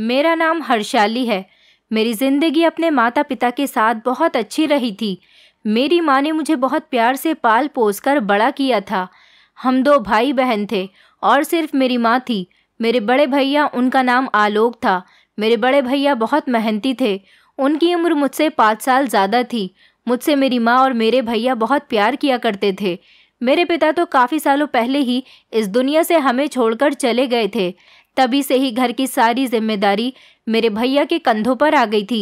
मेरा नाम हर्षाली है मेरी ज़िंदगी अपने माता पिता के साथ बहुत अच्छी रही थी मेरी माँ ने मुझे बहुत प्यार से पाल पोस कर बड़ा किया था हम दो भाई बहन थे और सिर्फ मेरी माँ थी मेरे बड़े भैया उनका नाम आलोक था मेरे बड़े भैया बहुत मेहनती थे उनकी उम्र मुझसे पाँच साल ज़्यादा थी मुझसे मेरी माँ और मेरे भैया बहुत प्यार किया करते थे मेरे पिता तो काफ़ी सालों पहले ही इस दुनिया से हमें छोड़कर चले गए थे तभी से ही घर की सारी जिम्मेदारी मेरे भैया के कंधों पर आ गई थी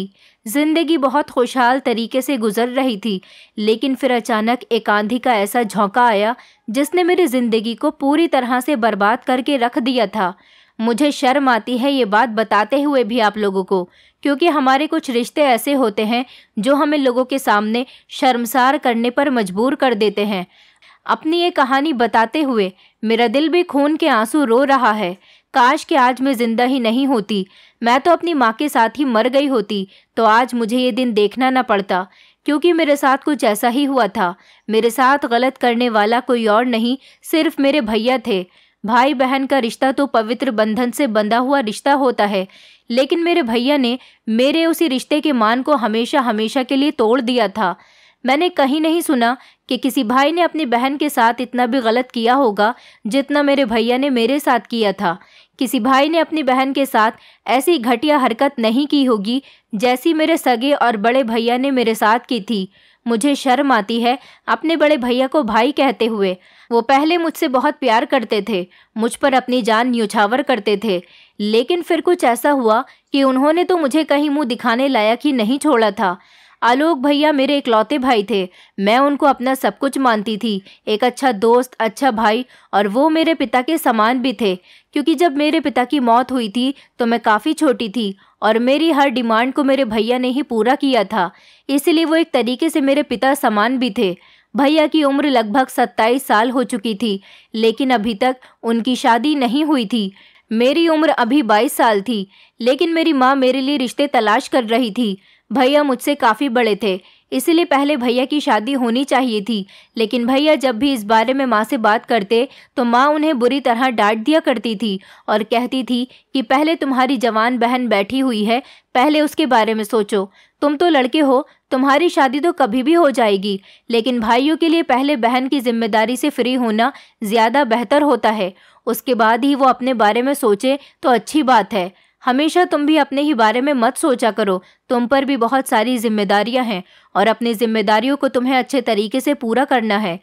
जिंदगी बहुत खुशहाल तरीके से गुजर रही थी लेकिन फिर अचानक एक आंधी का ऐसा झोंका आया जिसने मेरी ज़िंदगी को पूरी तरह से बर्बाद करके रख दिया था मुझे शर्म आती है ये बात बताते हुए भी आप लोगों को क्योंकि हमारे कुछ रिश्ते ऐसे होते हैं जो हमें लोगों के सामने शर्मसार करने पर मजबूर कर देते हैं अपनी ये कहानी बताते हुए मेरा दिल भी खून के आंसू रो रहा है काश कि आज मैं जिंदा ही नहीं होती मैं तो अपनी माँ के साथ ही मर गई होती तो आज मुझे ये दिन देखना ना पड़ता क्योंकि मेरे साथ कुछ ऐसा ही हुआ था मेरे साथ गलत करने वाला कोई और नहीं सिर्फ मेरे भैया थे भाई बहन का रिश्ता तो पवित्र बंधन से बंधा हुआ रिश्ता होता है लेकिन मेरे भैया ने मेरे उसी रिश्ते के मान को हमेशा हमेशा के लिए तोड़ दिया था मैंने कहीं नहीं सुना कि किसी भाई ने अपनी बहन के साथ इतना भी गलत किया होगा जितना मेरे भैया ने मेरे साथ किया था किसी भाई ने अपनी बहन के साथ ऐसी घटिया हरकत नहीं की होगी जैसी मेरे सगे और बड़े भैया ने मेरे साथ की थी मुझे शर्म आती है अपने बड़े भैया को भाई कहते हुए वो पहले मुझसे बहुत प्यार करते थे मुझ पर अपनी जान न्यूछावर करते थे लेकिन फिर कुछ ऐसा हुआ कि उन्होंने तो मुझे कहीं मुंह दिखाने लायक ही नहीं छोड़ा था आलोक भैया मेरे इकलौते भाई थे मैं उनको अपना सब कुछ मानती थी एक अच्छा दोस्त अच्छा भाई और वो मेरे पिता के समान भी थे क्योंकि जब मेरे पिता की मौत हुई थी तो मैं काफ़ी छोटी थी और मेरी हर डिमांड को मेरे भैया ने ही पूरा किया था इसलिए वो एक तरीके से मेरे पिता समान भी थे भैया की उम्र लगभग सत्ताईस साल हो चुकी थी लेकिन अभी तक उनकी शादी नहीं हुई थी मेरी उम्र अभी बाईस साल थी लेकिन मेरी माँ मेरे लिए रिश्ते तलाश कर रही थी भैया मुझसे काफ़ी बड़े थे इसीलिए पहले भैया की शादी होनी चाहिए थी लेकिन भैया जब भी इस बारे में माँ से बात करते तो माँ उन्हें बुरी तरह डांट दिया करती थी और कहती थी कि पहले तुम्हारी जवान बहन बैठी हुई है पहले उसके बारे में सोचो तुम तो लड़के हो तुम्हारी शादी तो कभी भी हो जाएगी लेकिन भाइयों के लिए पहले बहन की जिम्मेदारी से फ्री होना ज़्यादा बेहतर होता है उसके बाद ही वो अपने बारे में सोचे तो अच्छी बात है हमेशा तुम भी अपने ही बारे में मत सोचा करो तुम पर भी बहुत सारी जिम्मेदारियां हैं और अपनी जिम्मेदारियों को तुम्हें अच्छे तरीके से पूरा करना है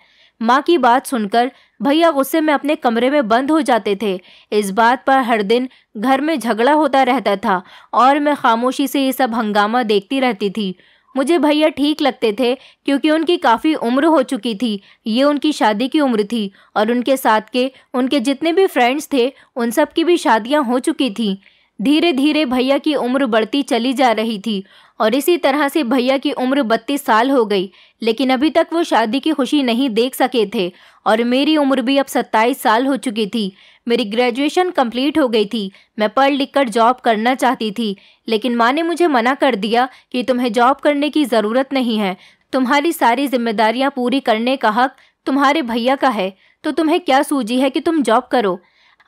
माँ की बात सुनकर भैया गुस्से में अपने कमरे में बंद हो जाते थे इस बात पर हर दिन घर में झगड़ा होता रहता था और मैं खामोशी से ये सब हंगामा देखती रहती थी मुझे भैया ठीक लगते थे क्योंकि उनकी काफ़ी उम्र हो चुकी थी ये उनकी शादी की उम्र थी और उनके साथ के उनके जितने भी फ्रेंड्स थे उन सब की भी शादियां हो चुकी थीं धीरे धीरे भैया की उम्र बढ़ती चली जा रही थी और इसी तरह से भैया की उम्र बत्तीस साल हो गई लेकिन अभी तक वो शादी की खुशी नहीं देख सके थे और मेरी उम्र भी अब सत्ताईस साल हो चुकी थी मेरी ग्रेजुएशन कंप्लीट हो गई थी मैं पढ़ लिख कर जॉब करना चाहती थी लेकिन माँ ने मुझे मना कर दिया कि तुम्हें जॉब करने की ज़रूरत नहीं है तुम्हारी सारी जिम्मेदारियाँ पूरी करने का हक तुम्हारे भैया का है तो तुम्हें क्या सूझी है कि तुम जॉब करो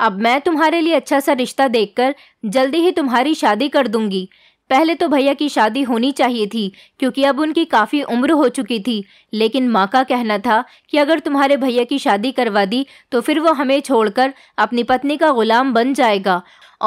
अब मैं तुम्हारे लिए अच्छा सा रिश्ता देखकर जल्दी ही तुम्हारी शादी कर दूंगी पहले तो भैया की शादी होनी चाहिए थी क्योंकि अब उनकी काफ़ी उम्र हो चुकी थी लेकिन माँ का कहना था कि अगर तुम्हारे भैया की शादी करवा दी तो फिर वो हमें छोड़कर अपनी पत्नी का गुलाम बन जाएगा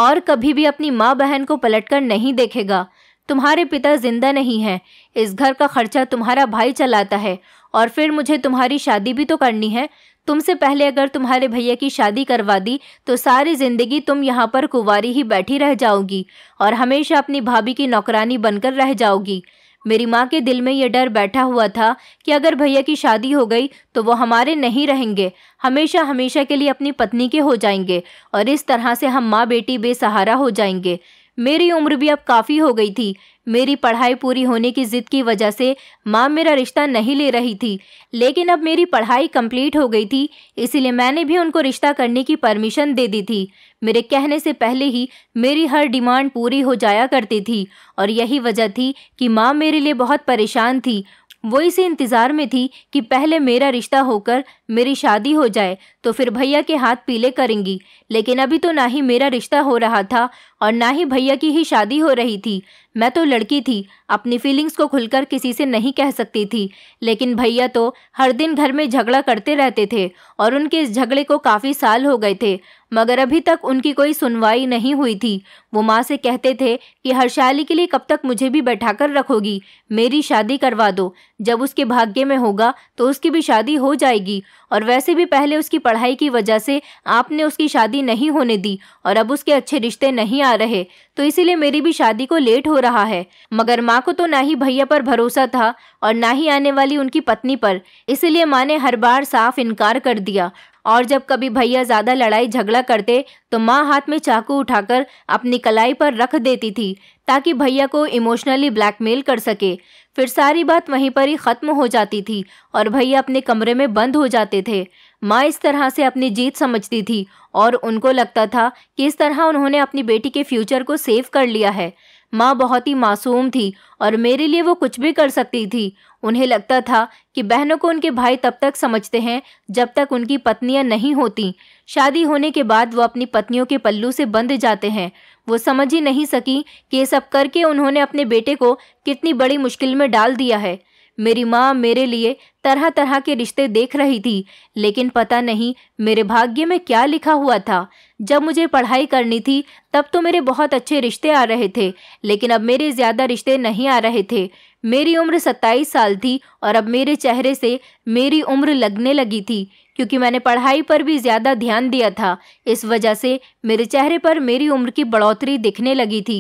और कभी भी अपनी माँ बहन को पलटकर नहीं देखेगा तुम्हारे पिता जिंदा नहीं हैं इस घर का खर्चा तुम्हारा भाई चलाता है और फिर मुझे तुम्हारी शादी भी तो करनी है तुमसे पहले अगर तुम्हारे भैया की शादी करवा दी तो सारी ज़िंदगी तुम यहाँ पर कुंवारी ही बैठी रह जाओगी और हमेशा अपनी भाभी की नौकरानी बनकर रह जाओगी मेरी माँ के दिल में यह डर बैठा हुआ था कि अगर भैया की शादी हो गई तो वो हमारे नहीं रहेंगे हमेशा हमेशा के लिए अपनी पत्नी के हो जाएंगे और इस तरह से हम माँ बेटी बेसहारा हो जाएंगे मेरी उम्र भी अब काफ़ी हो गई थी मेरी पढ़ाई पूरी होने की ज़िद की वजह से माँ मेरा रिश्ता नहीं ले रही थी लेकिन अब मेरी पढ़ाई कंप्लीट हो गई थी इसीलिए मैंने भी उनको रिश्ता करने की परमिशन दे दी थी मेरे कहने से पहले ही मेरी हर डिमांड पूरी हो जाया करती थी और यही वजह थी कि माँ मेरे लिए बहुत परेशान थी वो इसी इंतज़ार में थी कि पहले मेरा रिश्ता होकर मेरी शादी हो जाए तो फिर भैया के हाथ पीले करेंगी लेकिन अभी तो ना ही मेरा रिश्ता हो रहा था और ना ही भैया की ही शादी हो रही थी मैं तो लड़की थी अपनी फीलिंग्स को खुलकर किसी से नहीं कह सकती थी लेकिन भैया तो हर दिन घर में झगड़ा करते रहते थे और उनके इस झगड़े को काफ़ी साल हो गए थे मगर अभी तक उनकी कोई सुनवाई नहीं हुई थी वो माँ से कहते थे कि हर्षाली के लिए कब तक मुझे भी बैठा कर रखोगी मेरी शादी करवा दो जब उसके भाग्य में होगा तो उसकी भी शादी हो जाएगी और वैसे भी पहले उसकी पढ़ाई की वजह से आपने उसकी शादी नहीं होने दी और अब उसके अच्छे रिश्ते नहीं ना रहे तो इसीलिए मेरी भी शादी को लेट हो रहा है मगर माँ को तो ना ही भैया पर भरोसा था और ना ही आने वाली उनकी पत्नी पर इसीलिए माँ ने हर बार साफ इनकार कर दिया और जब कभी भैया ज़्यादा लड़ाई झगड़ा करते तो माँ हाथ में चाकू उठाकर अपनी कलाई पर रख देती थी ताकि भैया को इमोशनली ब्लैकमेल कर सके फिर सारी बात वहीं पर ही ख़त्म हो जाती थी और भैया अपने कमरे में बंद हो जाते थे माँ इस तरह से अपनी जीत समझती थी और उनको लगता था कि इस तरह उन्होंने अपनी बेटी के फ्यूचर को सेव कर लिया है माँ बहुत ही मासूम थी और मेरे लिए वो कुछ भी कर सकती थी उन्हें लगता था कि बहनों को उनके भाई तब तक समझते हैं जब तक उनकी पत्नियां नहीं होती शादी होने के बाद वो अपनी पत्नियों के पल्लू से बंध जाते हैं वो समझ ही नहीं सकी कि ये सब करके उन्होंने अपने बेटे को कितनी बड़ी मुश्किल में डाल दिया है मेरी माँ मेरे लिए तरह तरह के रिश्ते देख रही थी लेकिन पता नहीं मेरे भाग्य में क्या लिखा हुआ था जब मुझे पढ़ाई करनी थी तब तो मेरे बहुत अच्छे रिश्ते आ रहे थे लेकिन अब मेरे ज़्यादा रिश्ते नहीं आ रहे थे मेरी उम्र सत्ताईस साल थी और अब मेरे चेहरे से मेरी उम्र लगने लगी थी क्योंकि मैंने पढ़ाई पर भी ज़्यादा ध्यान दिया था इस वजह से मेरे चेहरे पर मेरी उम्र की बढ़ोतरी दिखने लगी थी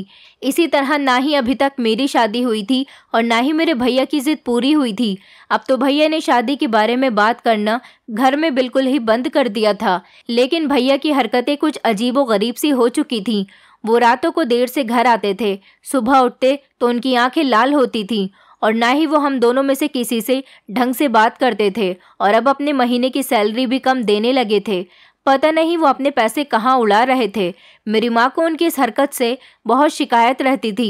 इसी तरह ना ही अभी तक मेरी शादी हुई थी और ना ही मेरे भैया की ज़िद पूरी हुई थी अब तो भैया ने शादी के बारे में बात करना घर में बिल्कुल ही बंद कर दिया था लेकिन भैया की हरकतें कुछ व गरीब सी हो चुकी थीं वो रातों को देर से घर आते थे सुबह उठते तो उनकी आंखें लाल होती थीं और ना ही वो हम दोनों में से किसी से ढंग से बात करते थे और अब अपने महीने की सैलरी भी कम देने लगे थे पता नहीं वो अपने पैसे कहाँ उड़ा रहे थे मेरी माँ को उनकी इस हरकत से बहुत शिकायत रहती थी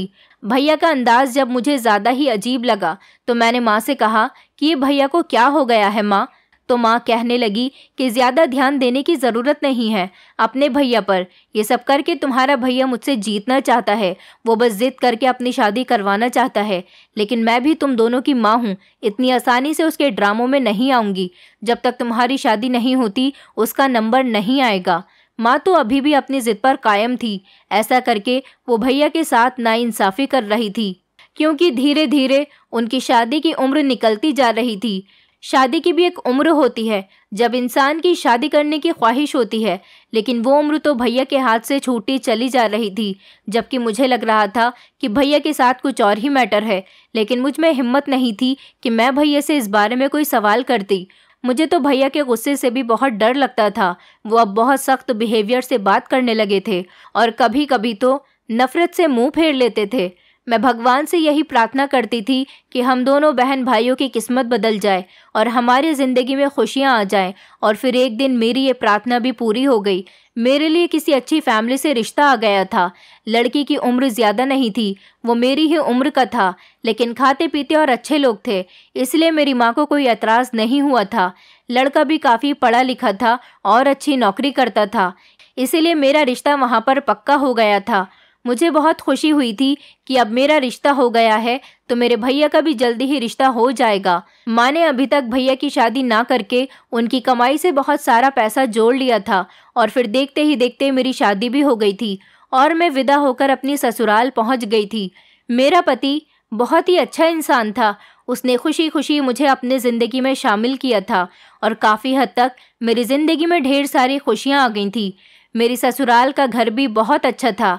भैया का अंदाज जब मुझे ज़्यादा ही अजीब लगा तो मैंने माँ से कहा कि ये भैया को क्या हो गया है माँ तो माँ कहने लगी कि ज़्यादा ध्यान देने की ज़रूरत नहीं है अपने भैया पर यह सब करके तुम्हारा भैया मुझसे जीतना चाहता है वो बस ज़िद करके अपनी शादी करवाना चाहता है लेकिन मैं भी तुम दोनों की माँ हूँ इतनी आसानी से उसके ड्रामों में नहीं आऊँगी जब तक तुम्हारी शादी नहीं होती उसका नंबर नहीं आएगा माँ तो अभी भी अपनी ज़िद पर कायम थी ऐसा करके वो भैया के साथ नाइंसाफ़ी कर रही थी क्योंकि धीरे धीरे उनकी शादी की उम्र निकलती जा रही थी शादी की भी एक उम्र होती है जब इंसान की शादी करने की ख्वाहिश होती है लेकिन वो उम्र तो भैया के हाथ से छूटी चली जा रही थी जबकि मुझे लग रहा था कि भैया के साथ कुछ और ही मैटर है लेकिन मुझ में हिम्मत नहीं थी कि मैं भैया से इस बारे में कोई सवाल करती मुझे तो भैया के गुस्से से भी बहुत डर लगता था वो अब बहुत सख्त बिहेवियर से बात करने लगे थे और कभी कभी तो नफरत से मुँह फेर लेते थे मैं भगवान से यही प्रार्थना करती थी कि हम दोनों बहन भाइयों की किस्मत बदल जाए और हमारी ज़िंदगी में खुशियाँ आ जाएं और फिर एक दिन मेरी ये प्रार्थना भी पूरी हो गई मेरे लिए किसी अच्छी फैमिली से रिश्ता आ गया था लड़की की उम्र ज़्यादा नहीं थी वो मेरी ही उम्र का था लेकिन खाते पीते और अच्छे लोग थे इसलिए मेरी माँ को कोई एतराज़ नहीं हुआ था लड़का भी काफ़ी पढ़ा लिखा था और अच्छी नौकरी करता था इसीलिए मेरा रिश्ता वहाँ पर पक्का हो गया था मुझे बहुत खुशी हुई थी कि अब मेरा रिश्ता हो गया है तो मेरे भैया का भी जल्दी ही रिश्ता हो जाएगा माँ ने अभी तक भैया की शादी ना करके उनकी कमाई से बहुत सारा पैसा जोड़ लिया था और फिर देखते ही देखते मेरी शादी भी हो गई थी और मैं विदा होकर अपनी ससुराल पहुँच गई थी मेरा पति बहुत ही अच्छा इंसान था उसने खुशी खुशी मुझे अपने ज़िंदगी में शामिल किया था और काफ़ी हद तक मेरी ज़िंदगी में ढेर सारी खुशियाँ आ गई थी मेरी ससुराल का घर भी बहुत अच्छा था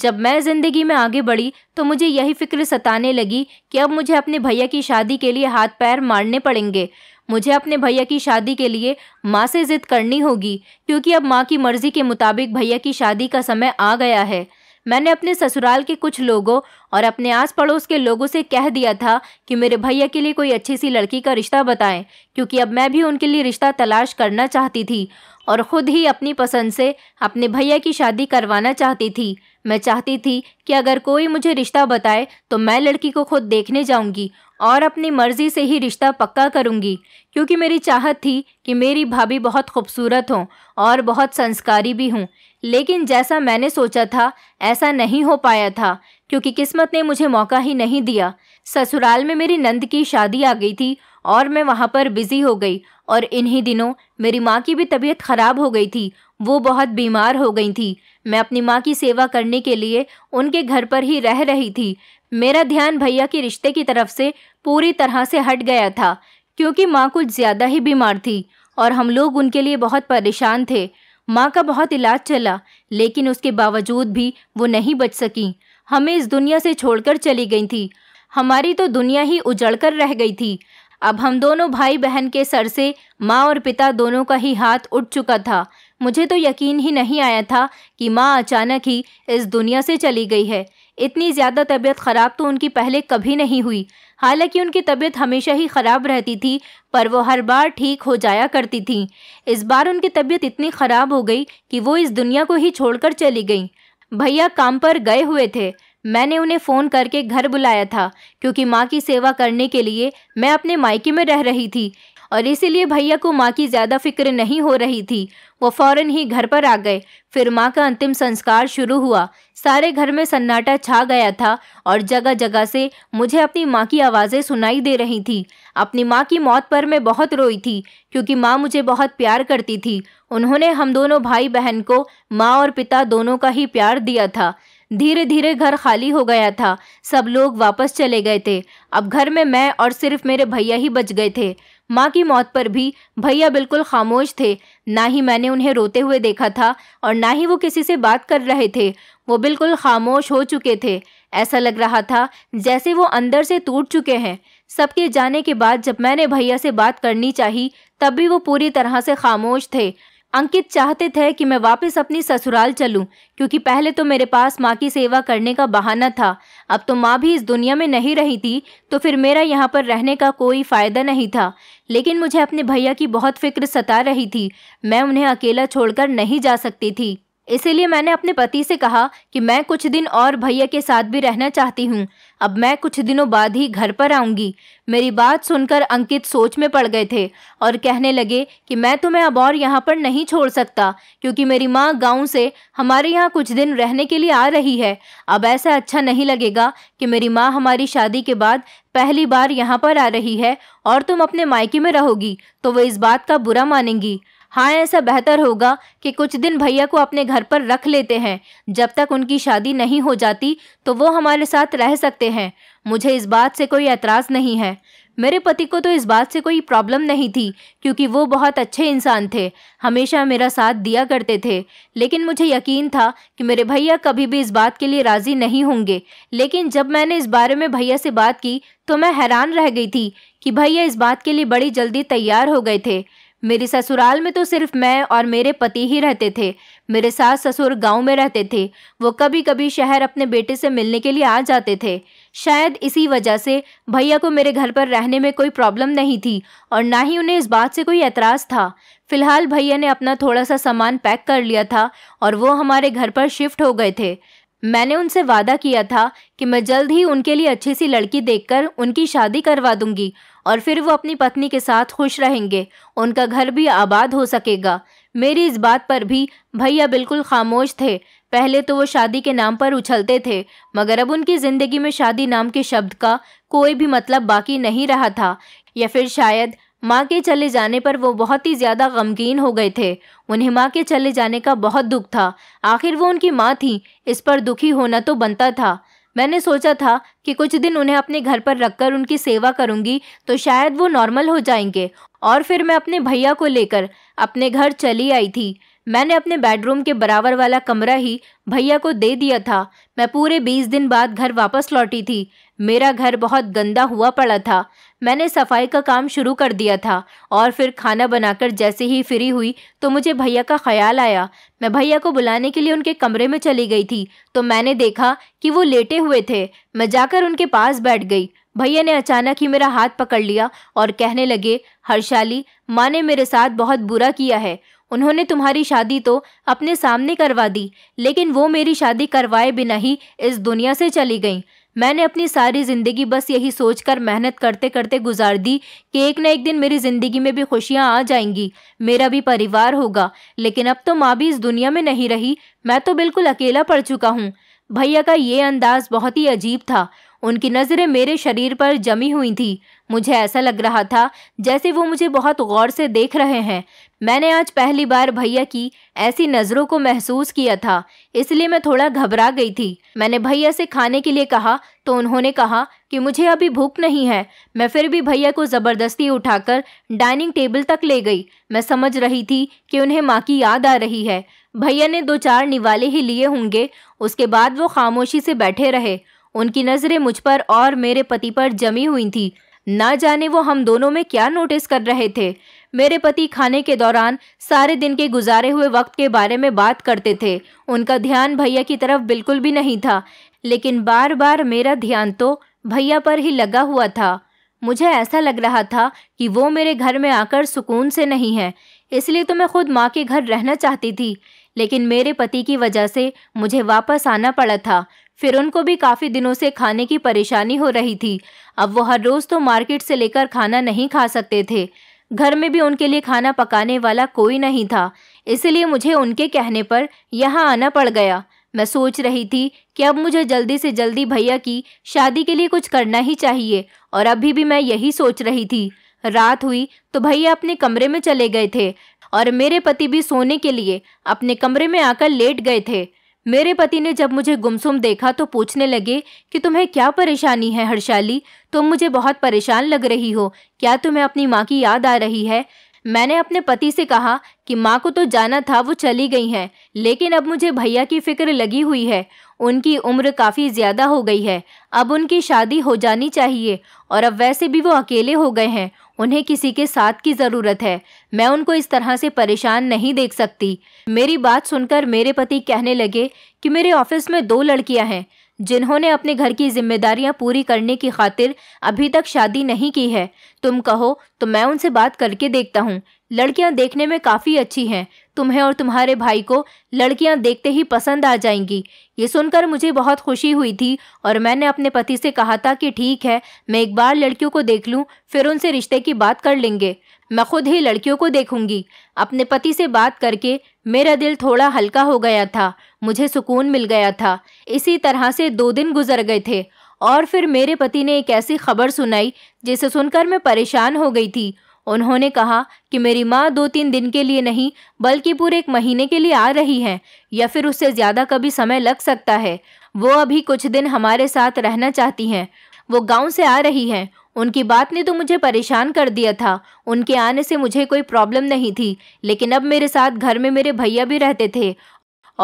जब मैं ज़िंदगी में आगे बढ़ी तो मुझे यही फिक्र सताने लगी कि अब मुझे अपने भैया की शादी के लिए हाथ पैर मारने पड़ेंगे मुझे अपने भैया की शादी के लिए माँ से ज़िद करनी होगी क्योंकि अब माँ की मर्ज़ी के मुताबिक भैया की शादी का समय आ गया है मैंने अपने ससुराल के कुछ लोगों और अपने आस पड़ोस के लोगों से कह दिया था कि मेरे भैया के लिए कोई अच्छी सी लड़की का रिश्ता बताएं क्योंकि अब मैं भी उनके लिए रिश्ता तलाश करना चाहती थी और ख़ुद ही अपनी पसंद से अपने भैया की शादी करवाना चाहती थी मैं चाहती थी कि अगर कोई मुझे रिश्ता बताए तो मैं लड़की को खुद देखने जाऊंगी और अपनी मर्ज़ी से ही रिश्ता पक्का करूंगी क्योंकि मेरी चाहत थी कि मेरी भाभी बहुत खूबसूरत हों और बहुत संस्कारी भी हों लेकिन जैसा मैंने सोचा था ऐसा नहीं हो पाया था क्योंकि किस्मत ने मुझे मौका ही नहीं दिया ससुराल में मेरी नंद की शादी आ गई थी और मैं वहाँ पर बिज़ी हो गई और इन्हीं दिनों मेरी माँ की भी तबीयत खराब हो गई थी वो बहुत बीमार हो गई थी मैं अपनी माँ की सेवा करने के लिए उनके घर पर ही रह रही थी मेरा ध्यान भैया के रिश्ते की तरफ से पूरी तरह से हट गया था क्योंकि माँ कुछ ज़्यादा ही बीमार थी और हम लोग उनके लिए बहुत परेशान थे माँ का बहुत इलाज चला लेकिन उसके बावजूद भी वो नहीं बच सकी हमें इस दुनिया से छोड़कर चली गई थी हमारी तो दुनिया ही उजड़कर रह गई थी अब हम दोनों भाई बहन के सर से माँ और पिता दोनों का ही हाथ उठ चुका था मुझे तो यकीन ही नहीं आया था कि माँ अचानक ही इस दुनिया से चली गई है इतनी ज़्यादा तबीयत ख़राब तो उनकी पहले कभी नहीं हुई हालांकि उनकी तबीयत हमेशा ही ख़राब रहती थी पर वो हर बार ठीक हो जाया करती थी इस बार उनकी तबीयत इतनी ख़राब हो गई कि वो इस दुनिया को ही छोड़कर चली गई भैया काम पर गए हुए थे मैंने उन्हें फ़ोन करके घर बुलाया था क्योंकि माँ की सेवा करने के लिए मैं अपने मायके में रह रही थी और इसीलिए भैया को माँ की ज़्यादा फिक्र नहीं हो रही थी वो फौरन ही घर पर आ गए फिर माँ का अंतिम संस्कार शुरू हुआ सारे घर में सन्नाटा छा गया था और जगह जगह से मुझे अपनी माँ की आवाज़ें सुनाई दे रही थी अपनी माँ की मौत पर मैं बहुत रोई थी क्योंकि माँ मुझे बहुत प्यार करती थी उन्होंने हम दोनों भाई बहन को माँ और पिता दोनों का ही प्यार दिया था धीरे धीरे घर खाली हो गया था सब लोग वापस चले गए थे अब घर में मैं और सिर्फ मेरे भैया ही बच गए थे माँ की मौत पर भी भैया बिल्कुल खामोश थे ना ही मैंने उन्हें रोते हुए देखा था और ना ही वो किसी से बात कर रहे थे वो बिल्कुल खामोश हो चुके थे ऐसा लग रहा था जैसे वो अंदर से टूट चुके हैं सबके जाने के बाद जब मैंने भैया से बात करनी चाही तब भी वो पूरी तरह से खामोश थे अंकित चाहते थे कि मैं वापस अपनी ससुराल चलूं क्योंकि पहले तो मेरे पास माँ की सेवा करने का बहाना था अब तो माँ भी इस दुनिया में नहीं रही थी तो फिर मेरा यहाँ पर रहने का कोई फ़ायदा नहीं था लेकिन मुझे अपने भैया की बहुत फिक्र सता रही थी मैं उन्हें अकेला छोड़कर नहीं जा सकती थी इसीलिए मैंने अपने पति से कहा कि मैं कुछ दिन और भैया के साथ भी रहना चाहती हूँ अब मैं कुछ दिनों बाद ही घर पर आऊँगी मेरी बात सुनकर अंकित सोच में पड़ गए थे और कहने लगे कि मैं तुम्हें अब और यहाँ पर नहीं छोड़ सकता क्योंकि मेरी माँ गाँव से हमारे यहाँ कुछ दिन रहने के लिए आ रही है अब ऐसा अच्छा नहीं लगेगा कि मेरी माँ हमारी शादी के बाद पहली बार यहाँ पर आ रही है और तुम अपने मायके में रहोगी तो वो इस बात का बुरा मानेंगी हाँ ऐसा बेहतर होगा कि कुछ दिन भैया को अपने घर पर रख लेते हैं जब तक उनकी शादी नहीं हो जाती तो वो हमारे साथ रह सकते हैं मुझे इस बात से कोई एतराज़ नहीं है मेरे पति को तो इस बात से कोई प्रॉब्लम नहीं थी क्योंकि वो बहुत अच्छे इंसान थे हमेशा मेरा साथ दिया करते थे लेकिन मुझे यकीन था कि मेरे भैया कभी भी इस बात के लिए राज़ी नहीं होंगे लेकिन जब मैंने इस बारे में भैया से बात की तो मैं हैरान रह गई थी कि भैया इस बात के लिए बड़ी जल्दी तैयार हो गए थे मेरे ससुराल में तो सिर्फ मैं और मेरे पति ही रहते थे मेरे सास ससुर गांव में रहते थे वो कभी कभी शहर अपने बेटे से मिलने के लिए आ जाते थे शायद इसी वजह से भैया को मेरे घर पर रहने में कोई प्रॉब्लम नहीं थी और ना ही उन्हें इस बात से कोई एतराज़ था फिलहाल भैया ने अपना थोड़ा सा सामान पैक कर लिया था और वो हमारे घर पर शिफ्ट हो गए थे मैंने उनसे वादा किया था कि मैं जल्द ही उनके लिए अच्छी सी लड़की देखकर उनकी शादी करवा दूंगी और फिर वो अपनी पत्नी के साथ खुश रहेंगे उनका घर भी आबाद हो सकेगा मेरी इस बात पर भी भैया बिल्कुल खामोश थे पहले तो वो शादी के नाम पर उछलते थे मगर अब उनकी ज़िंदगी में शादी नाम के शब्द का कोई भी मतलब बाकी नहीं रहा था या फिर शायद माँ के चले जाने पर वो बहुत ही ज़्यादा गमगीन हो गए थे उन्हें माँ के चले जाने का बहुत दुख था आखिर वो उनकी माँ थी इस पर दुखी होना तो बनता था मैंने सोचा था कि कुछ दिन उन्हें अपने घर पर रखकर उनकी सेवा करूंगी तो शायद वो नॉर्मल हो जाएंगे और फिर मैं अपने भैया को लेकर अपने घर चली आई थी मैंने अपने बेडरूम के बराबर वाला कमरा ही भैया को दे दिया था मैं पूरे बीस दिन बाद घर वापस लौटी थी मेरा घर बहुत गंदा हुआ पड़ा था मैंने सफाई का काम शुरू कर दिया था और फिर खाना बनाकर जैसे ही फ्री हुई तो मुझे भैया का ख्याल आया मैं भैया को बुलाने के लिए उनके कमरे में चली गई थी तो मैंने देखा कि वो लेटे हुए थे मैं जाकर उनके पास बैठ गई भैया ने अचानक ही मेरा हाथ पकड़ लिया और कहने लगे हर्षाली माँ ने मेरे साथ बहुत बुरा किया है उन्होंने तुम्हारी शादी तो अपने सामने करवा दी लेकिन वो मेरी शादी करवाए बिना ही इस दुनिया से चली गई मैंने अपनी सारी ज़िंदगी बस यही सोचकर मेहनत करते करते गुजार दी कि एक ना एक दिन मेरी ज़िंदगी में भी खुशियाँ आ जाएंगी मेरा भी परिवार होगा लेकिन अब तो माँ भी इस दुनिया में नहीं रही मैं तो बिल्कुल अकेला पड़ चुका हूँ भैया का ये अंदाज़ बहुत ही अजीब था उनकी नज़रें मेरे शरीर पर जमी हुई थी मुझे ऐसा लग रहा था जैसे वो मुझे बहुत गौर से देख रहे हैं मैंने आज पहली बार भैया की ऐसी नज़रों को महसूस किया था इसलिए मैं थोड़ा घबरा गई थी मैंने भैया से खाने के लिए कहा तो उन्होंने कहा कि मुझे अभी भूख नहीं है मैं फिर भी भैया को ज़बरदस्ती उठाकर डाइनिंग टेबल तक ले गई मैं समझ रही थी कि उन्हें माँ की याद आ रही है भैया ने दो चार निवाले ही लिए होंगे उसके बाद वो खामोशी से बैठे रहे उनकी नज़रें मुझ पर और मेरे पति पर जमी हुई थी ना जाने वो हम दोनों में क्या नोटिस कर रहे थे मेरे पति खाने के दौरान सारे दिन के गुजारे हुए वक्त के बारे में बात करते थे उनका ध्यान भैया की तरफ बिल्कुल भी नहीं था लेकिन बार बार मेरा ध्यान तो भैया पर ही लगा हुआ था मुझे ऐसा लग रहा था कि वो मेरे घर में आकर सुकून से नहीं है इसलिए तो मैं खुद माँ के घर रहना चाहती थी लेकिन मेरे पति की वजह से मुझे वापस आना पड़ा था फिर उनको भी काफ़ी दिनों से खाने की परेशानी हो रही थी अब वो हर रोज़ तो मार्केट से लेकर खाना नहीं खा सकते थे घर में भी उनके लिए खाना पकाने वाला कोई नहीं था इसलिए मुझे उनके कहने पर यहाँ आना पड़ गया मैं सोच रही थी कि अब मुझे जल्दी से जल्दी भैया की शादी के लिए कुछ करना ही चाहिए और अभी भी मैं यही सोच रही थी रात हुई तो भैया अपने कमरे में चले गए थे और मेरे पति भी सोने के लिए अपने कमरे में आकर लेट गए थे मेरे पति ने जब मुझे गुमसुम देखा तो पूछने लगे कि तुम्हें क्या परेशानी है हर्षाली तुम मुझे बहुत परेशान लग रही हो क्या तुम्हें अपनी माँ की याद आ रही है मैंने अपने पति से कहा कि माँ को तो जाना था वो चली गई हैं लेकिन अब मुझे भैया की फ़िक्र लगी हुई है उनकी उम्र काफ़ी ज़्यादा हो गई है अब उनकी शादी हो जानी चाहिए और अब वैसे भी वो अकेले हो गए हैं उन्हें किसी के साथ की ज़रूरत है मैं उनको इस तरह से परेशान नहीं देख सकती मेरी बात सुनकर मेरे पति कहने लगे कि मेरे ऑफिस में दो लड़कियाँ हैं जिन्होंने अपने घर की जिम्मेदारियां पूरी करने की खातिर अभी तक शादी नहीं की है तुम कहो तो मैं उनसे बात करके देखता हूँ लड़कियां देखने में काफ़ी अच्छी हैं तुम्हें और तुम्हारे भाई को लड़कियां देखते ही पसंद आ जाएंगी ये सुनकर मुझे बहुत खुशी हुई थी और मैंने अपने पति से कहा था कि ठीक है मैं एक बार लड़कियों को देख लूँ फिर उनसे रिश्ते की बात कर लेंगे मैं खुद ही लड़कियों को देखूंगी अपने पति से बात करके मेरा दिल थोड़ा हल्का हो गया था मुझे सुकून मिल गया था इसी तरह से दो दिन गुजर गए थे और फिर मेरे पति ने एक ऐसी खबर सुनाई जिसे सुनकर मैं परेशान हो गई थी उन्होंने कहा कि मेरी माँ दो तीन दिन के लिए नहीं बल्कि पूरे एक महीने के लिए आ रही हैं या फिर उससे ज़्यादा कभी समय लग सकता है वो अभी कुछ दिन हमारे साथ रहना चाहती हैं वो गांव से आ रही हैं उनकी बात ने तो मुझे परेशान कर दिया था उनके आने से मुझे कोई प्रॉब्लम नहीं थी लेकिन अब मेरे साथ घर में मेरे भैया भी रहते थे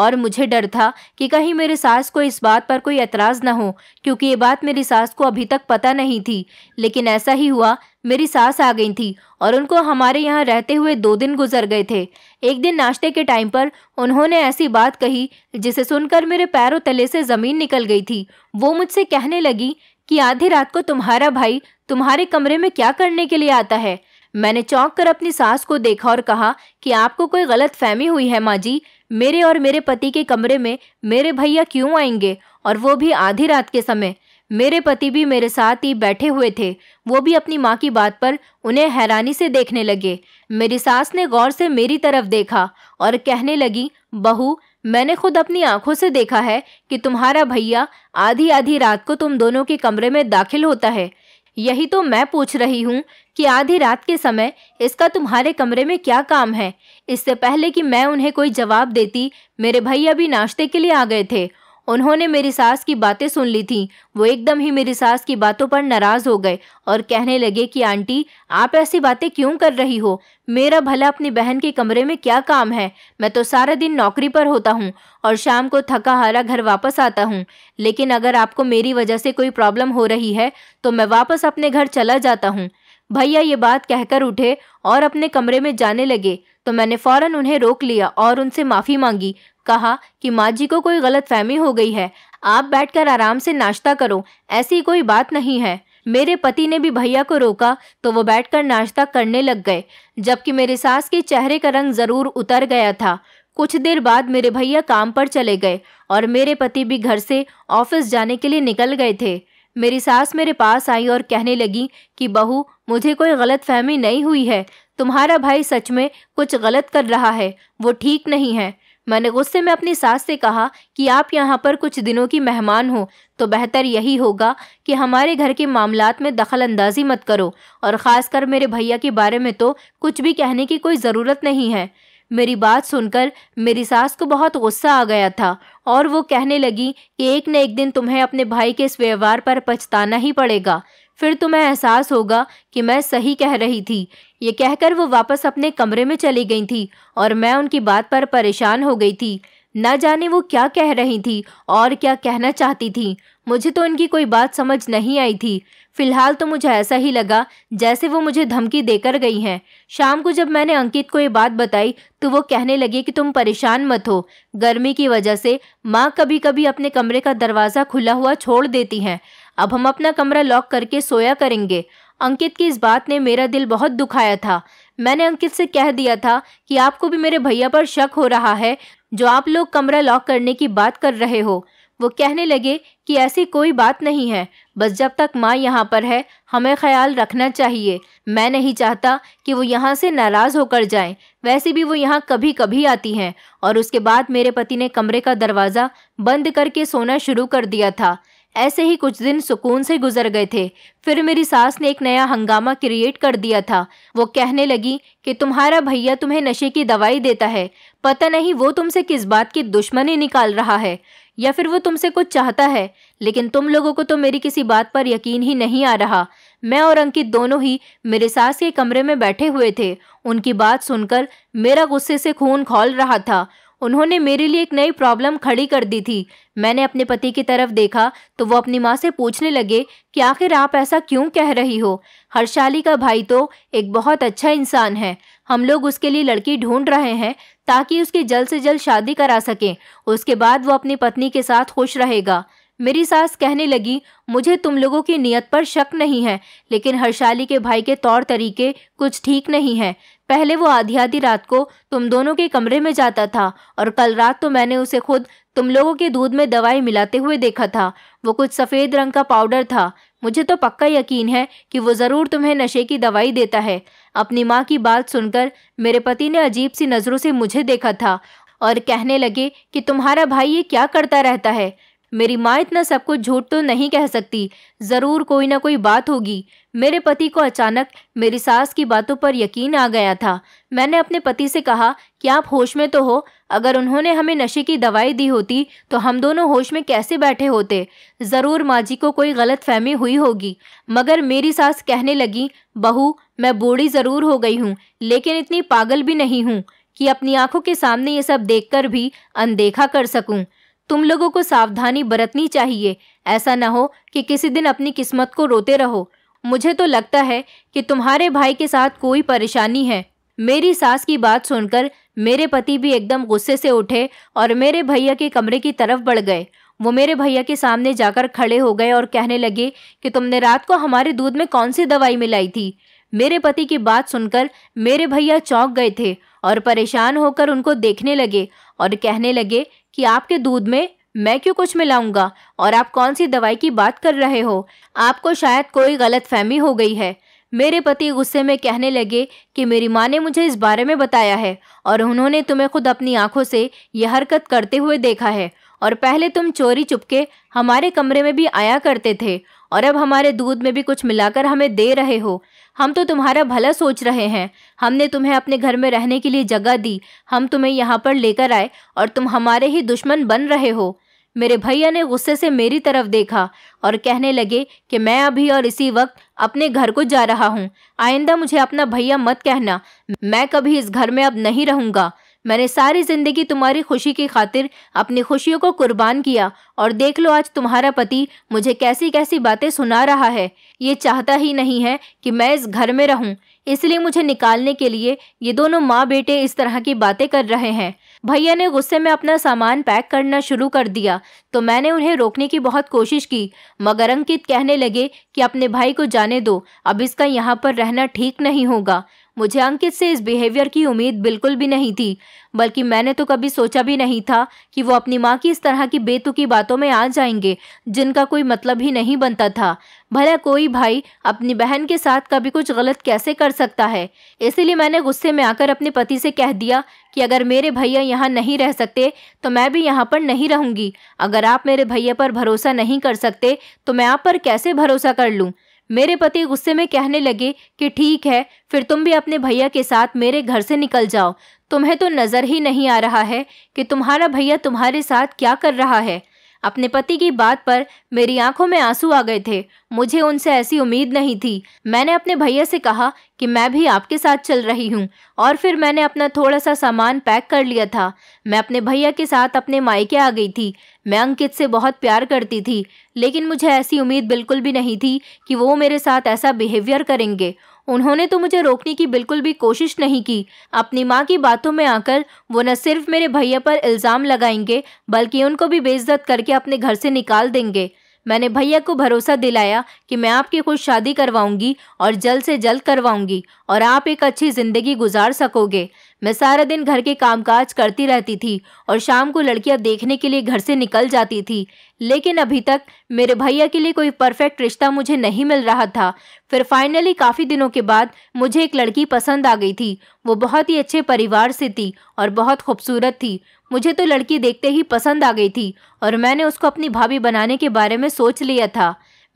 और मुझे डर था कि कहीं मेरे सास को इस बात पर कोई एतराज़ न हो क्योंकि ये बात मेरी सास को अभी तक पता नहीं थी लेकिन ऐसा ही हुआ मेरी सास आ गई थी और उनको हमारे यहाँ रहते हुए दो दिन गुजर गए थे एक दिन नाश्ते के टाइम पर उन्होंने ऐसी बात कही जिसे सुनकर मेरे पैरों तले से ज़मीन निकल गई थी वो मुझसे कहने लगी कि आधी रात को तुम्हारा भाई तुम्हारे कमरे में क्या करने के लिए आता है मैंने चौंक कर अपनी सास को देखा और कहा कि आपको कोई गलत फहमी हुई है माँ जी मेरे और मेरे पति के कमरे में मेरे भैया क्यों आएंगे और वो भी आधी रात के समय मेरे पति भी मेरे साथ ही बैठे हुए थे वो भी अपनी माँ की बात पर उन्हें हैरानी से देखने लगे मेरी सास ने गौर से मेरी तरफ देखा और कहने लगी बहू मैंने खुद अपनी आंखों से देखा है कि तुम्हारा भैया आधी आधी रात को तुम दोनों के कमरे में दाखिल होता है यही तो मैं पूछ रही हूँ कि आधी रात के समय इसका तुम्हारे कमरे में क्या काम है इससे पहले कि मैं उन्हें कोई जवाब देती मेरे भैया भी नाश्ते के लिए आ गए थे उन्होंने मेरी सास की बातें सुन ली थी वो एकदम ही मेरी सास की बातों पर नाराज़ हो गए और कहने लगे कि आंटी आप ऐसी बातें क्यों कर रही हो मेरा भला अपनी बहन के कमरे में क्या काम है मैं तो सारा दिन नौकरी पर होता हूँ और शाम को थका हारा घर वापस आता हूँ लेकिन अगर आपको मेरी वजह से कोई प्रॉब्लम हो रही है तो मैं वापस अपने घर चला जाता हूँ भैया ये बात कहकर उठे और अपने कमरे में जाने लगे तो मैंने फ़ौरन उन्हें रोक लिया और उनसे माफ़ी मांगी कहा कि माँ जी को कोई गलत फहमी हो गई है आप बैठकर आराम से नाश्ता करो ऐसी कोई बात नहीं है मेरे पति ने भी भैया को रोका तो वो बैठकर नाश्ता करने लग गए जबकि मेरे सास के चेहरे का रंग ज़रूर उतर गया था कुछ देर बाद मेरे भैया काम पर चले गए और मेरे पति भी घर से ऑफिस जाने के लिए निकल गए थे मेरी सास मेरे पास आई और कहने लगी कि बहू मुझे कोई गलत फहमी नहीं हुई है तुम्हारा भाई सच में कुछ गलत कर रहा है वो ठीक नहीं है मैंने गुस्से में अपनी सास से कहा कि आप यहाँ पर कुछ दिनों की मेहमान हो तो बेहतर यही होगा कि हमारे घर के मामलात में दखल अंदाजी मत करो और ख़ासकर मेरे भैया के बारे में तो कुछ भी कहने की कोई ज़रूरत नहीं है मेरी बात सुनकर मेरी सास को बहुत गुस्सा आ गया था और वो कहने लगी कि एक न एक दिन तुम्हें अपने भाई के इस व्यवहार पर पछताना ही पड़ेगा फिर तुम्हें एहसास होगा कि मैं सही कह रही थी ये कहकर वो वापस अपने कमरे में चली गई थी और मैं उनकी बात पर परेशान हो गई थी न जाने वो क्या कह रही थी और क्या कहना चाहती थी मुझे तो उनकी कोई बात समझ नहीं आई थी फिलहाल तो मुझे ऐसा ही लगा जैसे वो मुझे धमकी देकर गई हैं शाम को जब मैंने अंकित को ये बात बताई तो वो कहने लगे कि तुम परेशान मत हो गर्मी की वजह से माँ कभी कभी अपने कमरे का दरवाज़ा खुला हुआ छोड़ देती हैं अब हम अपना कमरा लॉक करके सोया करेंगे अंकित की इस बात ने मेरा दिल बहुत दुखाया था मैंने अंकित से कह दिया था कि आपको भी मेरे भैया पर शक हो रहा है जो आप लोग कमरा लॉक करने की बात कर रहे हो वो कहने लगे कि ऐसी कोई बात नहीं है बस जब तक माँ यहाँ पर है हमें ख्याल रखना चाहिए मैं नहीं चाहता कि वो यहाँ से नाराज़ होकर जाएं। वैसे भी वो यहाँ कभी कभी आती हैं और उसके बाद मेरे पति ने कमरे का दरवाज़ा बंद करके सोना शुरू कर दिया था ऐसे ही कुछ दिन सुकून से गुजर गए थे फिर मेरी सास ने एक नया हंगामा क्रिएट कर दिया था वो कहने लगी कि तुम्हारा भैया तुम्हें नशे की दवाई देता है पता नहीं वो तुमसे किस बात की दुश्मनी निकाल रहा है या फिर वो तुमसे कुछ चाहता है लेकिन तुम लोगों को तो मेरी किसी बात पर यकीन ही नहीं आ रहा मैं और अंकित दोनों ही मेरे सास के कमरे में बैठे हुए थे उनकी बात सुनकर मेरा गुस्से से खून खोल रहा था उन्होंने मेरे लिए एक नई प्रॉब्लम खड़ी कर दी थी मैंने अपने पति की तरफ देखा तो वो अपनी माँ से पूछने लगे कि आखिर आप ऐसा क्यों कह रही हो हर्षाली का भाई तो एक बहुत अच्छा इंसान है हम लोग उसके लिए लड़की ढूंढ रहे हैं ताकि उसकी जल्द से जल्द शादी करा सकें उसके बाद वो अपनी पत्नी के साथ खुश रहेगा मेरी सास कहने लगी मुझे तुम लोगों की नियत पर शक नहीं है लेकिन हर्षाली के भाई के तौर तरीके कुछ ठीक नहीं है पहले वो आधी आधी रात को तुम दोनों के कमरे में जाता था और कल रात तो मैंने उसे खुद तुम लोगों के दूध में दवाई मिलाते हुए देखा था वो कुछ सफ़ेद रंग का पाउडर था मुझे तो पक्का यकीन है कि वो ज़रूर तुम्हें नशे की दवाई देता है अपनी माँ की बात सुनकर मेरे पति ने अजीब सी नज़रों से मुझे देखा था और कहने लगे कि तुम्हारा भाई ये क्या करता रहता है मेरी माँ इतना सब कुछ झूठ तो नहीं कह सकती ज़रूर कोई ना कोई बात होगी मेरे पति को अचानक मेरी सास की बातों पर यकीन आ गया था मैंने अपने पति से कहा कि आप होश में तो हो अगर उन्होंने हमें नशे की दवाई दी होती तो हम दोनों होश में कैसे बैठे होते ज़रूर माँ जी को कोई गलत फहमी हुई होगी मगर मेरी सास कहने लगी बहू मैं बूढ़ी ज़रूर हो गई हूँ लेकिन इतनी पागल भी नहीं हूँ कि अपनी आंखों के सामने ये सब देखकर भी अनदेखा कर सकूं। तुम लोगों को सावधानी बरतनी चाहिए ऐसा ना हो कि किसी दिन अपनी किस्मत को रोते रहो मुझे तो लगता है कि तुम्हारे भाई के साथ कोई परेशानी है मेरी सास की बात सुनकर मेरे पति भी एकदम गुस्से से उठे और मेरे भैया के कमरे की तरफ बढ़ गए वो मेरे भैया के सामने जाकर खड़े हो गए और कहने लगे कि तुमने रात को हमारे दूध में कौन सी दवाई मिलाई थी मेरे पति की बात सुनकर मेरे भैया चौंक गए थे और परेशान होकर उनको देखने लगे और कहने लगे कि आपके दूध में मैं क्यों कुछ मिलाऊंगा और आप कौन सी दवाई की बात कर रहे हो आपको शायद कोई गलत फहमी हो गई है मेरे पति गुस्से में कहने लगे कि मेरी माँ ने मुझे इस बारे में बताया है और उन्होंने तुम्हें खुद अपनी आंखों से यह हरकत करते हुए देखा है और पहले तुम चोरी चुपके हमारे कमरे में भी आया करते थे और अब हमारे दूध में भी कुछ मिलाकर हमें दे रहे हो हम तो तुम्हारा भला सोच रहे हैं हमने तुम्हें अपने घर में रहने के लिए जगह दी हम तुम्हें यहाँ पर लेकर आए और तुम हमारे ही दुश्मन बन रहे हो मेरे भैया ने गुस्से से मेरी तरफ देखा और कहने लगे कि मैं अभी और इसी वक्त अपने घर को जा रहा हूँ आइंदा मुझे अपना भैया मत कहना मैं कभी इस घर में अब नहीं रहूँगा मैंने सारी जिंदगी तुम्हारी खुशी की खातिर अपनी खुशियों को कुर्बान किया और देख लो आज तुम्हारा पति मुझे कैसी कैसी बातें सुना रहा है ये चाहता ही नहीं है कि मैं इस घर में रहूं इसलिए मुझे निकालने के लिए ये दोनों माँ बेटे इस तरह की बातें कर रहे हैं भैया ने गुस्से में अपना सामान पैक करना शुरू कर दिया तो मैंने उन्हें रोकने की बहुत कोशिश की मगर अंकित कहने लगे कि अपने भाई को जाने दो अब इसका यहाँ पर रहना ठीक नहीं होगा मुझे अंकित से इस बिहेवियर की उम्मीद बिल्कुल भी नहीं थी बल्कि मैंने तो कभी सोचा भी नहीं था कि वो अपनी माँ की इस तरह की बेतुकी बातों में आ जाएंगे जिनका कोई मतलब ही नहीं बनता था भला कोई भाई अपनी बहन के साथ कभी कुछ गलत कैसे कर सकता है इसीलिए मैंने गुस्से में आकर अपने पति से कह दिया कि अगर मेरे भैया यहाँ नहीं रह सकते तो मैं भी यहाँ पर नहीं रहूँगी अगर आप मेरे भैया पर भरोसा नहीं कर सकते तो मैं आप पर कैसे भरोसा कर लूँ मेरे पति गुस्से में कहने लगे कि ठीक है फिर तुम भी अपने भैया के साथ मेरे घर से निकल जाओ तुम्हें तो नज़र ही नहीं आ रहा है कि तुम्हारा भैया तुम्हारे साथ क्या कर रहा है अपने पति की बात पर मेरी आंखों में आंसू आ गए थे मुझे उनसे ऐसी उम्मीद नहीं थी मैंने अपने भैया से कहा कि मैं भी आपके साथ चल रही हूँ और फिर मैंने अपना थोड़ा सा सामान पैक कर लिया था मैं अपने भैया के साथ अपने मायके आ गई थी मैं अंकित से बहुत प्यार करती थी लेकिन मुझे ऐसी उम्मीद बिल्कुल भी नहीं थी कि वो मेरे साथ ऐसा बिहेवियर करेंगे उन्होंने तो मुझे रोकने की बिल्कुल भी कोशिश नहीं की अपनी माँ की बातों में आकर वो न सिर्फ मेरे भैया पर इल्ज़ाम लगाएंगे बल्कि उनको भी बेइज्जत करके अपने घर से निकाल देंगे मैंने भैया को भरोसा दिलाया कि मैं आपकी खुद शादी करवाऊंगी और जल्द से जल्द करवाऊंगी और आप एक अच्छी ज़िंदगी गुजार सकोगे मैं सारा दिन घर के कामकाज करती रहती थी और शाम को लड़कियां देखने के लिए घर से निकल जाती थी लेकिन अभी तक मेरे भैया के लिए कोई परफेक्ट रिश्ता मुझे नहीं मिल रहा था फिर फाइनली काफ़ी दिनों के बाद मुझे एक लड़की पसंद आ गई थी वो बहुत ही अच्छे परिवार से थी और बहुत खूबसूरत थी मुझे तो लड़की देखते ही पसंद आ गई थी और मैंने उसको अपनी भाभी बनाने के बारे में सोच लिया था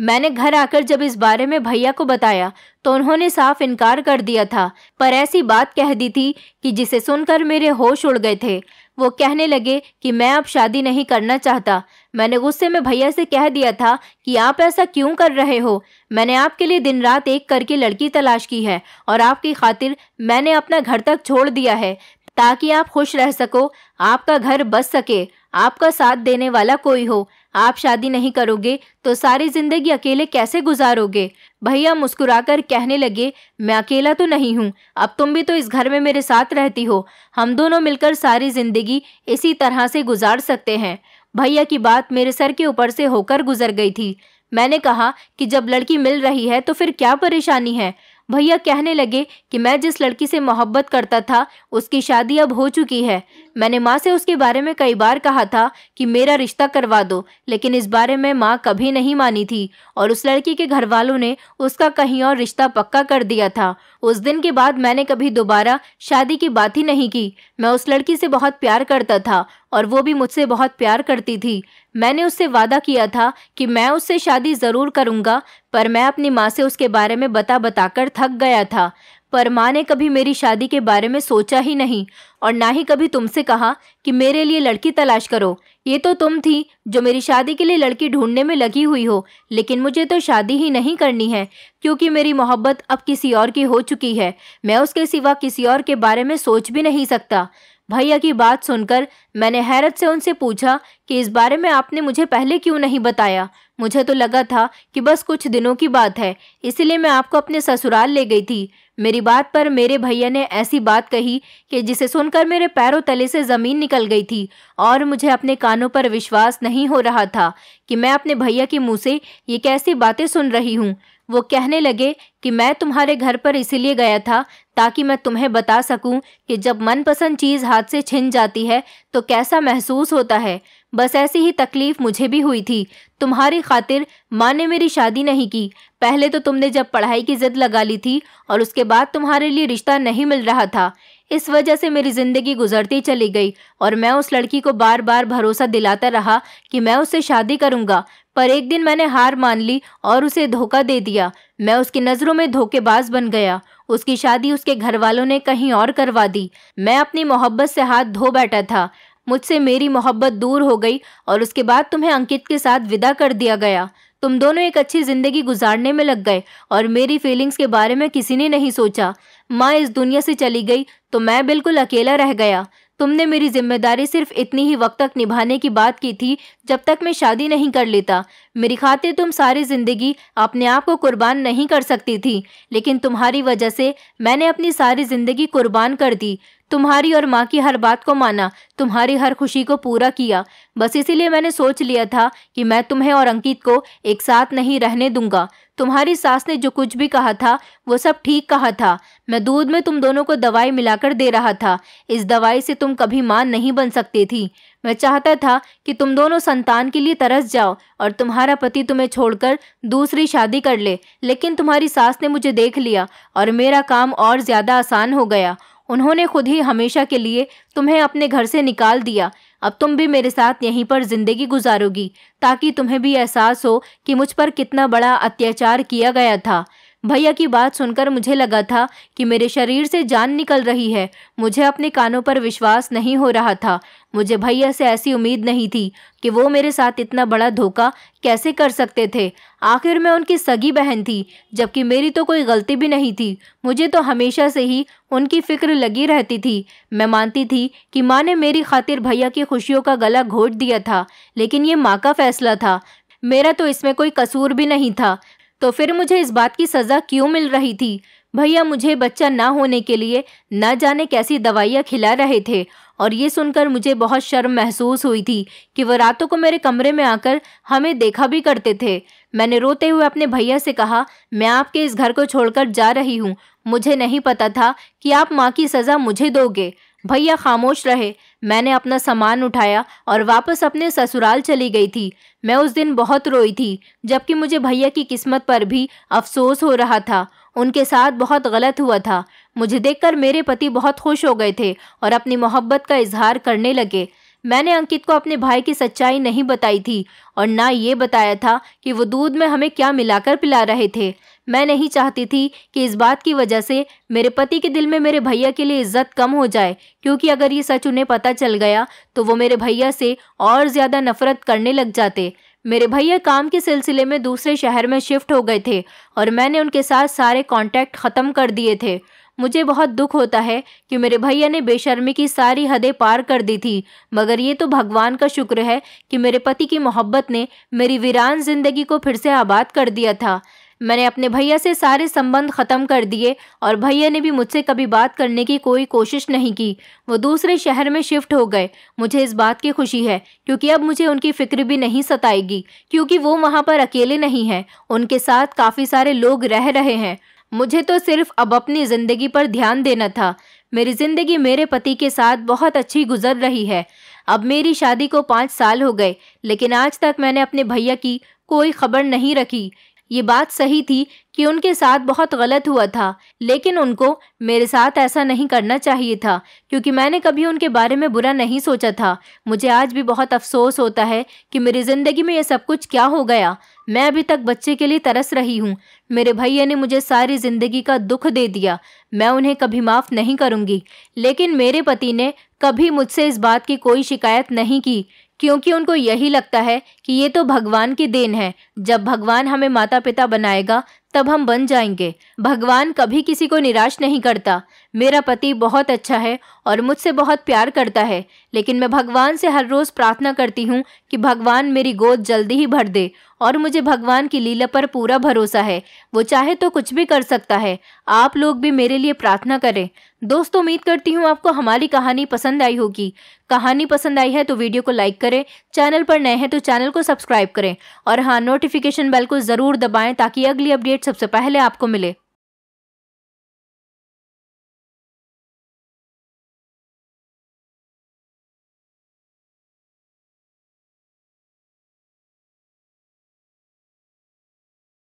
मैंने घर आकर जब इस बारे में भैया को बताया तो उन्होंने साफ इनकार कर दिया था पर ऐसी बात कह दी थी कि जिसे सुनकर मेरे होश उड़ गए थे वो कहने लगे कि मैं अब शादी नहीं करना चाहता मैंने गुस्से में भैया से कह दिया था कि आप ऐसा क्यों कर रहे हो मैंने आपके लिए दिन रात एक करके लड़की तलाश की है और आपकी खातिर मैंने अपना घर तक छोड़ दिया है ताकि आप खुश रह सको आपका घर बस सके आपका साथ देने वाला कोई हो आप शादी नहीं करोगे तो सारी जिंदगी अकेले कैसे गुजारोगे भैया मुस्कुराकर कहने लगे मैं अकेला तो नहीं हूँ अब तुम भी तो इस घर में मेरे साथ रहती हो हम दोनों मिलकर सारी जिंदगी इसी तरह से गुजार सकते हैं भैया की बात मेरे सर के ऊपर से होकर गुजर गई थी मैंने कहा कि जब लड़की मिल रही है तो फिर क्या परेशानी है भैया कहने लगे कि मैं जिस लड़की से मोहब्बत करता था उसकी शादी अब हो चुकी है मैंने माँ से उसके बारे में कई बार कहा था कि मेरा रिश्ता करवा दो लेकिन इस बारे में माँ कभी नहीं मानी थी और उस लड़की के घर वालों ने उसका कहीं और रिश्ता पक्का कर दिया था उस दिन के बाद मैंने कभी दोबारा शादी की बात ही नहीं की मैं उस लड़की से बहुत प्यार करता था और वो भी मुझसे बहुत प्यार करती थी मैंने उससे वादा किया था कि मैं उससे शादी ज़रूर करूंगा पर मैं अपनी माँ से उसके बारे में बता बताकर थक गया था पर माँ ने कभी मेरी शादी के बारे में सोचा ही नहीं और ना ही कभी तुमसे कहा कि मेरे लिए लड़की तलाश करो ये तो तुम थी जो मेरी शादी के लिए लड़की ढूंढने में लगी हुई हो लेकिन मुझे तो शादी ही नहीं करनी है क्योंकि मेरी मोहब्बत अब किसी और की हो चुकी है मैं उसके सिवा किसी और के बारे में सोच भी नहीं सकता भैया की बात सुनकर मैंने हैरत से उनसे पूछा कि इस बारे में आपने मुझे पहले क्यों नहीं बताया मुझे तो लगा था कि बस कुछ दिनों की बात है इसलिए मैं आपको अपने ससुराल ले गई थी मेरी बात पर मेरे भैया ने ऐसी बात कही कि जिसे सुनकर मेरे पैरों तले से ज़मीन निकल गई थी और मुझे अपने कानों पर विश्वास नहीं हो रहा था कि मैं अपने भैया के मुंह से ये कैसी बातें सुन रही हूँ वो कहने लगे कि मैं तुम्हारे घर पर इसीलिए गया था ताकि मैं तुम्हें बता सकूं कि जब मनपसंद चीज़ हाथ से छिन जाती है तो कैसा महसूस होता है बस ऐसी ही तकलीफ मुझे भी हुई थी तुम्हारी खातिर माँ ने मेरी शादी नहीं की पहले तो तुमने जब पढ़ाई की जिद लगा ली थी और उसके बाद तुम्हारे लिए रिश्ता नहीं मिल रहा था इस वजह से मेरी ज़िंदगी गुजरती चली गई और मैं उस लड़की को बार बार भरोसा दिलाता रहा कि मैं उससे शादी करूँगा पर एक दिन मैंने हार मान ली और उसे धोखा दे दिया मैं उसकी नज़रों में धोखेबाज बन गया उसकी शादी उसके घर वालों ने कहीं और करवा दी मैं अपनी मोहब्बत से हाथ धो बैठा था मुझसे मेरी मोहब्बत दूर हो गई और उसके बाद तुम्हें अंकित के साथ विदा कर दिया गया तुम दोनों एक अच्छी ज़िंदगी गुजारने में लग गए और मेरी फीलिंग्स के बारे में किसी ने नहीं सोचा माँ इस दुनिया से चली गई तो मैं बिल्कुल अकेला रह गया तुमने मेरी जिम्मेदारी सिर्फ इतनी ही वक्त तक निभाने की बात की थी जब तक मैं शादी नहीं कर लेता मेरी खातिर तुम सारी ज़िंदगी अपने आप को कुर्बान नहीं कर सकती थी लेकिन तुम्हारी वजह से मैंने अपनी सारी ज़िंदगी कुर्बान कर दी तुम्हारी और माँ की हर बात को माना तुम्हारी हर खुशी को पूरा किया बस इसीलिए मैंने सोच लिया था कि मैं तुम्हें और अंकित को एक साथ नहीं रहने दूंगा तुम्हारी सास ने जो कुछ भी कहा था वो सब ठीक कहा था मैं दूध में तुम दोनों को दवाई मिलाकर दे रहा था इस दवाई से तुम कभी मान नहीं बन सकती थी मैं चाहता था कि तुम दोनों संतान के लिए तरस जाओ और तुम्हारा पति तुम्हें छोड़कर दूसरी शादी कर ले लेकिन तुम्हारी सास ने मुझे देख लिया और मेरा काम और ज़्यादा आसान हो गया उन्होंने खुद ही हमेशा के लिए तुम्हें अपने घर से निकाल दिया अब तुम भी मेरे साथ यहीं पर ज़िंदगी गुजारोगी ताकि तुम्हें भी एहसास हो कि मुझ पर कितना बड़ा अत्याचार किया गया था भैया की बात सुनकर मुझे लगा था कि मेरे शरीर से जान निकल रही है मुझे अपने कानों पर विश्वास नहीं हो रहा था मुझे भैया से ऐसी उम्मीद नहीं थी कि वो मेरे साथ इतना बड़ा धोखा कैसे कर सकते थे आखिर मैं उनकी सगी बहन थी जबकि मेरी तो कोई गलती भी नहीं थी मुझे तो हमेशा से ही उनकी फिक्र लगी रहती थी मैं मानती थी कि माँ ने मेरी खातिर भैया की खुशियों का गला घोट दिया था लेकिन ये माँ का फैसला था मेरा तो इसमें कोई कसूर भी नहीं था तो फिर मुझे इस बात की सज़ा क्यों मिल रही थी भैया मुझे बच्चा ना होने के लिए ना जाने कैसी दवाइयाँ खिला रहे थे और ये सुनकर मुझे बहुत शर्म महसूस हुई थी कि वह रातों को मेरे कमरे में आकर हमें देखा भी करते थे मैंने रोते हुए अपने भैया से कहा मैं आपके इस घर को छोड़कर जा रही हूँ मुझे नहीं पता था कि आप माँ की सज़ा मुझे दोगे भैया खामोश रहे मैंने अपना सामान उठाया और वापस अपने ससुराल चली गई थी मैं उस दिन बहुत रोई थी जबकि मुझे भैया की किस्मत पर भी अफसोस हो रहा था उनके साथ बहुत गलत हुआ था मुझे देखकर मेरे पति बहुत खुश हो गए थे और अपनी मोहब्बत का इजहार करने लगे मैंने अंकित को अपने भाई की सच्चाई नहीं बताई थी और ना ये बताया था कि वो दूध में हमें क्या मिलाकर पिला रहे थे मैं नहीं चाहती थी कि इस बात की वजह से मेरे पति के दिल में मेरे भैया के लिए इज्जत कम हो जाए क्योंकि अगर ये सच उन्हें पता चल गया तो वो मेरे भैया से और ज़्यादा नफरत करने लग जाते मेरे भैया काम के सिलसिले में दूसरे शहर में शिफ्ट हो गए थे और मैंने उनके साथ सारे कॉन्टैक्ट ख़त्म कर दिए थे मुझे बहुत दुख होता है कि मेरे भैया ने बेशर्मी की सारी हदें पार कर दी थी मगर ये तो भगवान का शुक्र है कि मेरे पति की मोहब्बत ने मेरी वीरान जिंदगी को फिर से आबाद कर दिया था मैंने अपने भैया से सारे संबंध ख़त्म कर दिए और भैया ने भी मुझसे कभी बात करने की कोई कोशिश नहीं की वो दूसरे शहर में शिफ्ट हो गए मुझे इस बात की खुशी है क्योंकि अब मुझे उनकी फ़िक्र भी नहीं सताएगी क्योंकि वो वहाँ पर अकेले नहीं हैं उनके साथ काफ़ी सारे लोग रह रहे हैं मुझे तो सिर्फ अब अपनी ज़िंदगी पर ध्यान देना था मेरी ज़िंदगी मेरे पति के साथ बहुत अच्छी गुजर रही है अब मेरी शादी को पाँच साल हो गए लेकिन आज तक मैंने अपने भैया की कोई खबर नहीं रखी ये बात सही थी कि उनके साथ बहुत गलत हुआ था लेकिन उनको मेरे साथ ऐसा नहीं करना चाहिए था क्योंकि मैंने कभी उनके बारे में बुरा नहीं सोचा था मुझे आज भी बहुत अफसोस होता है कि मेरी ज़िंदगी में यह सब कुछ क्या हो गया मैं अभी तक बच्चे के लिए तरस रही हूँ मेरे भैया ने मुझे सारी ज़िंदगी का दुख दे दिया मैं उन्हें कभी माफ़ नहीं करूँगी लेकिन मेरे पति ने कभी मुझसे इस बात की कोई शिकायत नहीं की क्योंकि उनको यही लगता है कि ये तो भगवान की देन है जब भगवान हमें माता पिता बनाएगा तब हम बन जाएंगे भगवान कभी किसी को निराश नहीं करता मेरा पति बहुत अच्छा है और मुझसे बहुत प्यार करता है लेकिन मैं भगवान से हर रोज़ प्रार्थना करती हूँ कि भगवान मेरी गोद जल्दी ही भर दे और मुझे भगवान की लीला पर पूरा भरोसा है वो चाहे तो कुछ भी कर सकता है आप लोग भी मेरे लिए प्रार्थना करें दोस्तों उम्मीद करती हूँ आपको हमारी कहानी पसंद आई होगी कहानी पसंद आई है तो वीडियो को लाइक करें चैनल पर नए हैं तो चैनल को सब्सक्राइब करें और हाँ नोटिफिकेशन बेल को ज़रूर दबाएं ताकि अगली अपडेट्स सबसे पहले आपको मिले